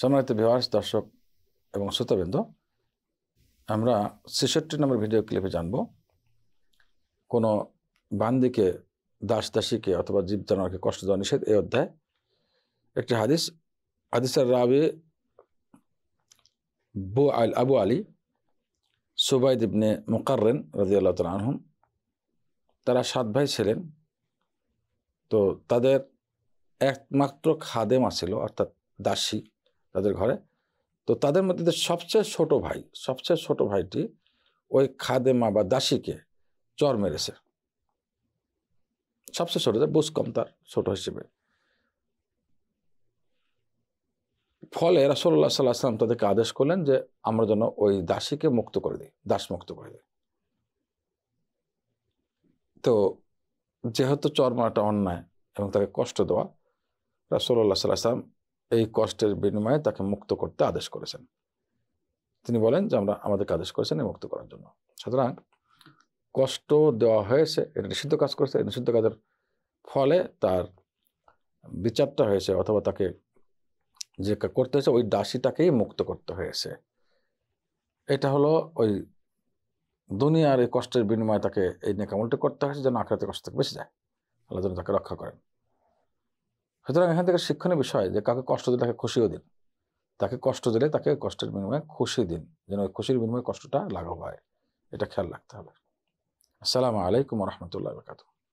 সম্মানিত ভিওয়ার্স দর্শক এবং শ্রোতাবৃন্দ আমরা ছেষট্টি নম্বর ভিডিও ক্লিপে জানব কোনো বান্দিকে দাস দাসীকে অথবা জীব জানোয়ারকে কষ্ট দেওয়া নিষেধ এই অধ্যায় একটি হাদিস হাদিসের রাবি বু আল আবু আলী সুবাই ইবনে মোকাররেন রাজিয়াল্লাহ তাল আনহম তারা সাত ভাই ছিলেন তো তাদের একমাত্র খাদেমা ছিল অর্থাৎ দাসী তাদের ঘরে তো তাদের মধ্যে সবচেয়ে ছোট ভাই সবচেয়ে ছোট ভাইটি ওই খাদেমা বা দাসীকে চর মেরেছে সবচেয়ে ছোট তার বুঝ কম তার ছোট হিসেবে ফলে রাসোল্লা সাল্লাহ আসলাম তাদেরকে আদেশ করলেন যে আমরা যেন ওই দাসীকে মুক্ত করে দিই দাস মুক্ত করে দিই তো যেহেতু চর্মাটা অন্যায় এবং তাকে কষ্ট দেওয়া রাসোল্লা সাল্লাহ আসলাম এই কষ্টের বিনিময়ে তাকে মুক্ত করতে আদেশ করেছেন তিনি বলেন যে আমরা আমাদেরকে আদেশ করেছেন মুক্ত করার জন্য সুতরাং কষ্ট দেওয়া হয়েছে এটা নিষিদ্ধ কাজ করেছে নিষিদ্ধ কাজের ফলে তার বিচারটা হয়েছে অথবা তাকে যে করতে হয়েছে ওই দাসীটাকেই মুক্ত করতে হয়েছে এটা হলো ওই দুনিয়ার এই কষ্টের বিনিময়ে তাকে এই নেকামলটি করতে হয়েছে যেন আখড়াতে কষ্ট থেকে বেঁচে যায় আল্লাহ যেন তাকে রক্ষা করেন সুতরাং এখান থেকে শিক্ষণীয় বিষয় যে কাউকে কষ্ট দিলে তাকে খুশিও দিন তাকে কষ্ট দিলে তাকে কষ্টের বিনিময়ে খুশি দিন যেন ওই খুশির বিনিময়ে কষ্টটা লাঘব হয় এটা খেয়াল রাখতে হবে আসসালামু আলাইকুম রহমতুল্লাহ বরকাতুহ